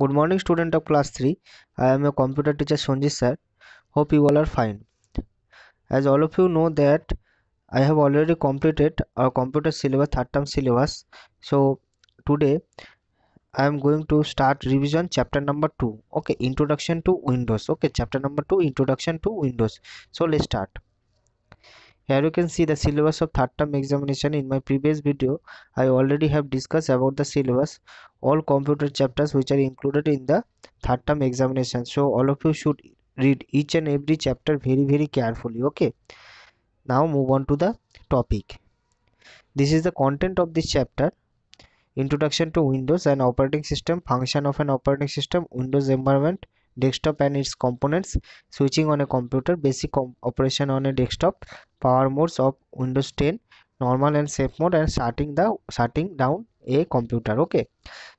Good morning student of class 3. I am your computer teacher Sonji sir. Hope you all are fine. As all of you know that I have already completed our computer syllabus third term syllabus. So today I am going to start revision chapter number 2. Okay introduction to windows. Okay chapter number 2 introduction to windows. So let's start. Here you can see the syllabus of third term examination. In my previous video, I already have discussed about the syllabus, all computer chapters which are included in the third term examination. So all of you should read each and every chapter very very carefully. Okay. Now move on to the topic. This is the content of this chapter. Introduction to Windows and operating system, function of an operating system, Windows environment, desktop and its components switching on a computer basic operation on a desktop power modes of windows 10 normal and safe mode and shutting the shutting down a computer okay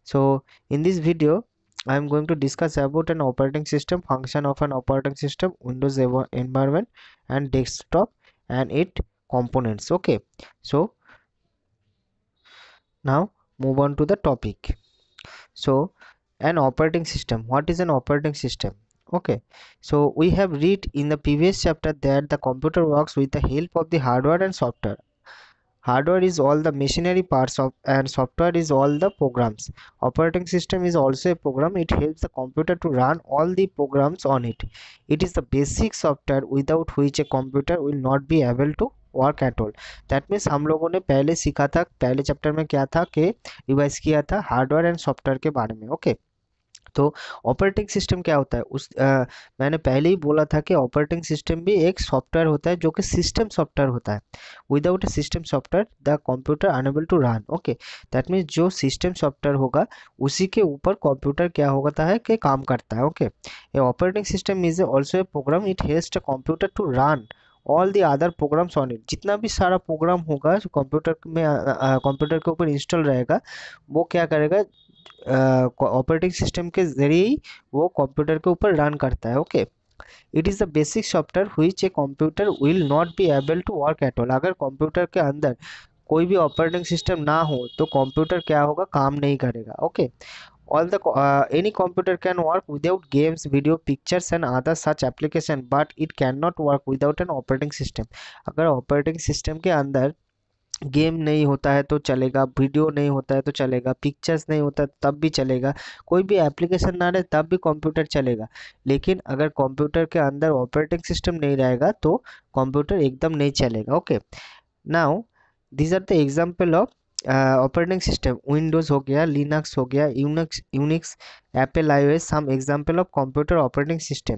so in this video i am going to discuss about an operating system function of an operating system windows environment and desktop and it components okay so now move on to the topic so an operating system what is an operating system okay so we have read in the previous chapter that the computer works with the help of the hardware and software hardware is all the machinery parts of and software is all the programs operating system is also a program it helps the computer to run all the programs on it it is the basic software without which a computer will not be able to work at all that means हम लोगों ने पहले सीखा था पहले chapter में क्या था कि रिवाइज किया था हार्डवेयर एंड सॉफ्टवेयर के बारे में ओके okay? तो ऑपरेटिंग सिस्टम क्या होता है उस आ, मैंने पहले ही बोला था कि ऑपरेटिंग सिस्टम भी एक सॉफ्टवेयर होता है जो कि सिस्टम सॉफ्टवेयर होता है without a system software the computer enable to run okay that means जो सिस्टम सॉफ्टवेयर होगा उसी के ऊपर कंप्यूटर क्या होता है कि काम करता है okay a operating system is also a program it helps a computer to run all the other programs on it जितना भी सारा प्रोग्राम होगा कंप्यूटर में कंप्यूटर के ऊपर इंस्टॉल रहेगा वो क्या करेगा ऑपरेटिंग सिस्टम के जरिए ही वो कंप्यूटर के ऊपर रन करता है okay it is the basic software हुई a computer will not be able to work at all अगर कंप्यूटर के अंदर कोई भी ऑपरेटिंग सिस्टम ना हो तो कंप्यूटर क्या होगा काम नहीं करेगा okay all the any computer can work without games video pictures and other such application but it can not work without an operating system अगर ऑपरेटिंग सिस्टम के अंदर गेम नहीं होता है तो चलेगा वीडियो नहीं होता है तो चलेगा पिक्चर्स नहीं होता तब भी चलेगा कोई भी एप्लीकेशन ना रहे तब भी कंप्यूटर चलेगा लेकिन अगर कंप्यूटर के अंदर ऑपरेटिंग सिस्टम नहीं रहेगा तो कंप्यूटर एकदम नहीं चलेगा okay now this are the example of operating system Windows हो गया लिनक्स हो गया Unix Unix Apple I some example of computer operating system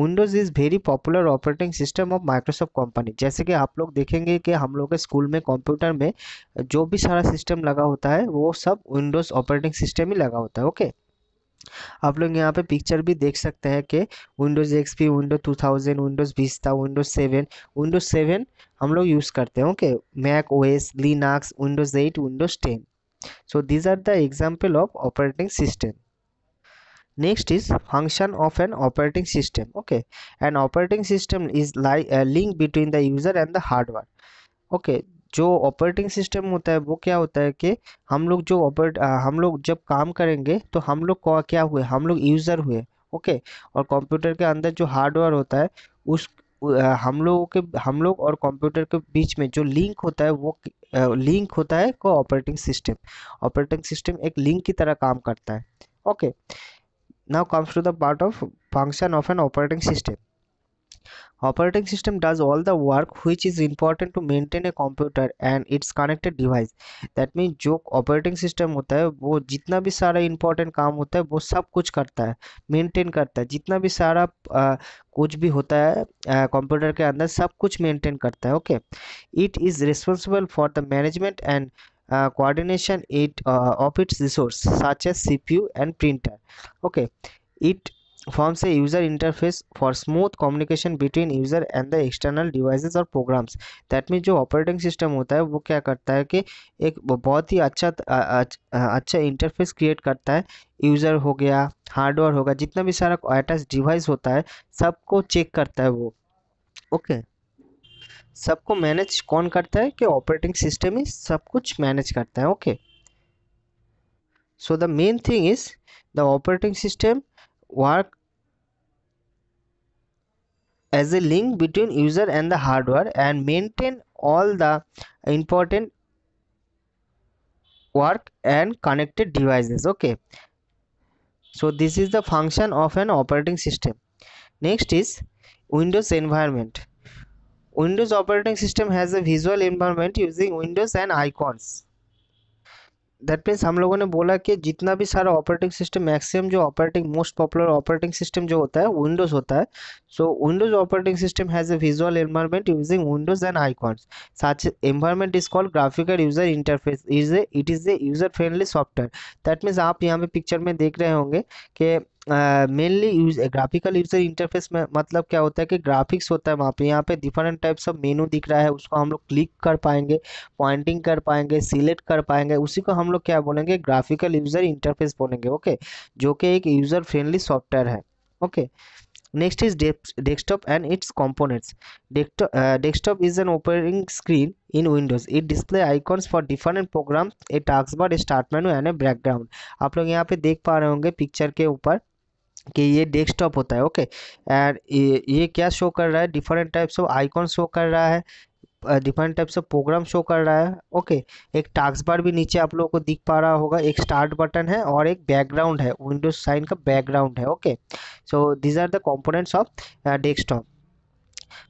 Windows is very popular operating system of Microsoft company जैसे कि आप लोग देखेंगे कि हम लोग के स्कूल में कंप्यूटर में जो भी सारा सिस्टम लगा होता है वो सब विंडोज़ ऑपरेटिंग सिस्टम ही लगा होता है ओके okay? आप लोग यहाँ पे पिक्चर भी देख सकते हैं कि Windows XP Windows 2000 Windows Vista Windows 7 Windows 7 हम लोग यूज़ करते हैं okay Mac OS Linux Windows 8 Windows 10 so these are the example of operating system next is function of an operating system okay an operating system is like a link between the user and the hardware okay जो operating system होता है वो क्या होता है कि हम लोग जो ऑपरेट हम लोग जब काम करेंगे तो हम लोग क्या हुए हम लोग यूज़र हुए ओके और कंप्यूटर के अंदर जो हार्डवेयर होता है उस हम लोगों के हम लोग और कंप्यूटर के बीच में जो लिंक होता है वो लिंक होता है को ऑपरेटिंग सिस्टम ऑपरेटिंग सिस्टम एक लिंक की तरह काम करता है okay now comes to the part of function of an operating system Operating system does all the work which is important to maintain a computer and its connected device. That means जो operating system होता है वो जितना भी सारा important काम होता है वो सब कुछ करता है maintain करता है जितना भी सारा आ, कुछ भी होता है कंप्यूटर के अंदर सब कुछ मेंटेन करता है okay it is responsible for the management and Uh, coordination it uh, of its resource such as CPU and printer okay it forms a user interface for smooth communication between user and the external devices और programs that means जो operating system होता है वो क्या करता है कि एक बहुत ही अच्छा अच्छा interface create करता है user हो गया hardware होगा जितना भी सारा attached device होता है सबको check करता है वो ओके okay. सबको मैनेज कौन करता है कि ऑपरेटिंग सिस्टम ही सब कुछ मैनेज करता है okay so the main thing is the operating system work as a link between user and the hardware and maintain all the important work and connected devices okay so this is the function of an operating system next is windows environment windows operating system has a visual environment using windows and icons that means हम लोगों ने बोला कि जितना भी सारा operating system maximum जो operating most popular operating system जो होता है विंडोज़ होता है so Windows operating system has a visual environment using Windows and icons such environment is called graphical user interface is a it is a user friendly software that means आप यहाँ पे picture में देख रहे होंगे कि mainly use graphical user interface में मतलब क्या होता है कि ग्राफिक्स होता है वहाँ पे यहाँ पे डिफरेंट टाइप्स ऑफ मेनू दिख रहा है उसको हम लोग क्लिक कर पाएंगे पॉइंटिंग कर पाएंगे सिलेक्ट कर पाएंगे उसी को हम लोग क्या बोलेंगे ग्राफिकल यूजर इंटरफेस बोलेंगे ओके जो कि एक यूजर फ्रेंडली सॉफ्टवेयर है okay next is desktop and its components desktop is an is screen in Windows it display icons for different program a task bar start menu and a background आप लोग यहाँ पे देख पा रहे होंगे picture के ऊपर कि ये डेस्कटॉप होता है ओके एंड ये, क्या शो कर रहा है different types of icon show कर रहा है different types of program show कर रहा है ओके okay. एक टास्क बार भी नीचे आप लोगों को दिख पा रहा होगा एक स्टार्ट बटन है और एक बैकग्राउंड है विंडोज साइन का बैकग्राउंड है okay so these are the components of desktop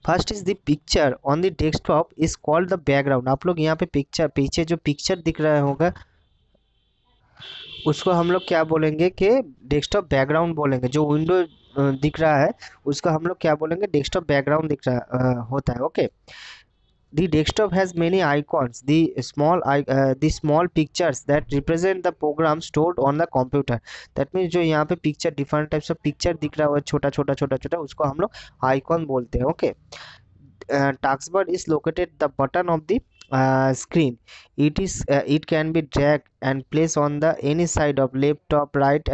first is the picture on the desktop is called the background आप लोग यहाँ पे पिक्चर पीछे जो पिक्चर दिख रहे होगा उसको हम लोग क्या बोलेंगे कि डेस्कटॉप बैकग्राउंड बोलेंगे जो विंडो दिख रहा है उसका हम लोग क्या बोलेंगे डेस्कटॉप बैकग्राउंड दिख रहा आ, होता है okay the desktop has many icons the small the small pictures that represent the program stored on the computer that means जो यहाँ पे picture different types of picture दिख रहा है छोटा छोटा छोटा छोटा उसको हम लोग आईकॉन बोलते हैं okay task bar is located the bottom of the uh, screen it is uh, it can be drag and place on the any side of left top right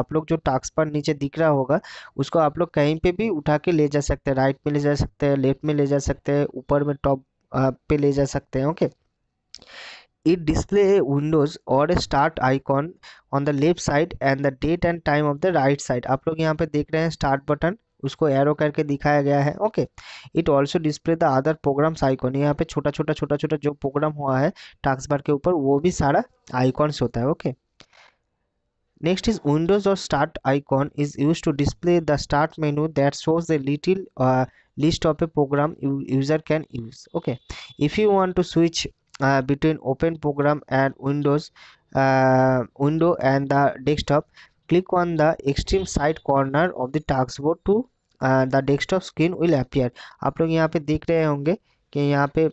आप लोग जो टास्क पर नीचे दिख रहा होगा उसको आप लोग कहीं पे भी उठा के ले जा सकते हैं राइट में ले जा सकते हैं लेफ्ट में ले जा सकते हैं ऊपर में टॉप uh, पे ले जा सकते हैं ओके इट डिस्प्ले विंडोज और start icon on the left side and the date and time of the right side आप लोग यहाँ पे देख रहे हैं स्टार्ट बटन उसको एरो करके दिखाया गया है okay it also display the other program icon यहाँ पे छोटा छोटा छोटा छोटा जो प्रोग्राम हुआ है टास्क बार के ऊपर वो भी सारा आइकॉन्स होता है ओके नेक्स्ट इज विंडोज और start icon is use to display the start menu that shows the little list of a program user can use okay if you want to switch between open program and windows window and the desktop click on the extreme side corner of the taskboard to uh, the desktop screen will appear आप लोग यहाँ पे देख रहे होंगे कि यहाँ पे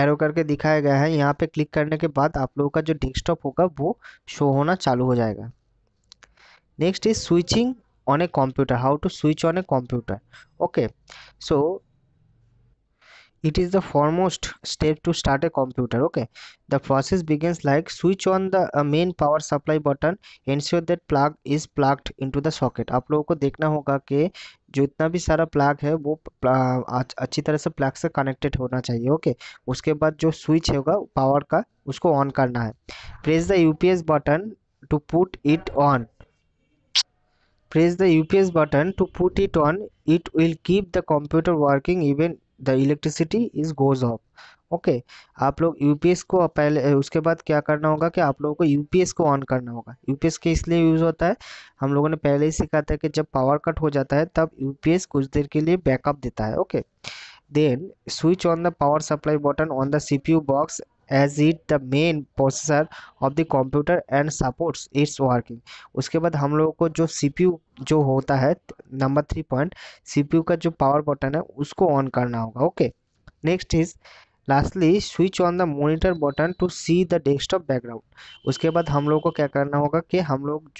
एरो करके दिखाया गया है यहाँ पे क्लिक करने के बाद आप लोगों का जो डेस्कटॉप होगा वो शो होना चालू हो जाएगा next is switching on a computer how to switch on a computer okay so it is the foremost step to start a computer okay the process begins like switch on the uh, main power supply button ensure that plug is plugged into the socket आप लोगों को देखना होगा कि जो इतना भी सारा प्लग है वो अच्छी तरह से प्लग से कनेक्टेड होना चाहिए ओके उसके बाद जो स्विच होगा पावर का उसको ऑन करना है press the UPS button to put it on press the UPS button to put it on it will keep the computer working even the electricity is goes off okay आप लोग UPS को पहले उसके बाद क्या करना होगा कि आप लोगों को यूपीएस को ऑन करना होगा यूपीएस के इसलिए यूज़ होता है हम लोगों ने पहले ही सीखा था कि जब पावर कट हो जाता है तब यूपीएस कुछ देर के लिए बैकअप देता है okay then switch on the power supply button on the CPU box as it the main processor of the computer and supports its working उसके बाद हम लोगों को जो CPU जो होता है नंबर थ्री पॉइंट CPU का जो पावर बटन है उसको ऑन करना होगा okay next is lastly switch on the monitor button to see the desktop background उसके बाद हम लोग को क्या करना होगा कि हम लोग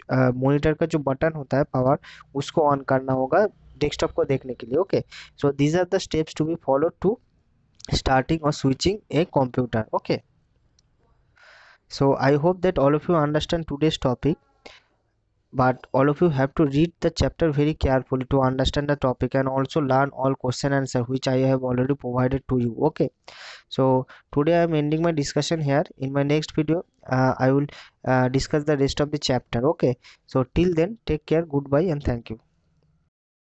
मोनिटर का जो बटन होता है पावर उसको ऑन करना होगा डेस्कटॉप को देखने के लिए okay so these are the steps to be follow to starting or switching a computer okay so i hope that all of you understand today's topic but all of you have to read the chapter very carefully to understand the topic and also learn all question answer which i have already provided to you okay so today i am ending my discussion here in my next video uh, i will uh, discuss the rest of the chapter okay so till then take care goodbye and thank you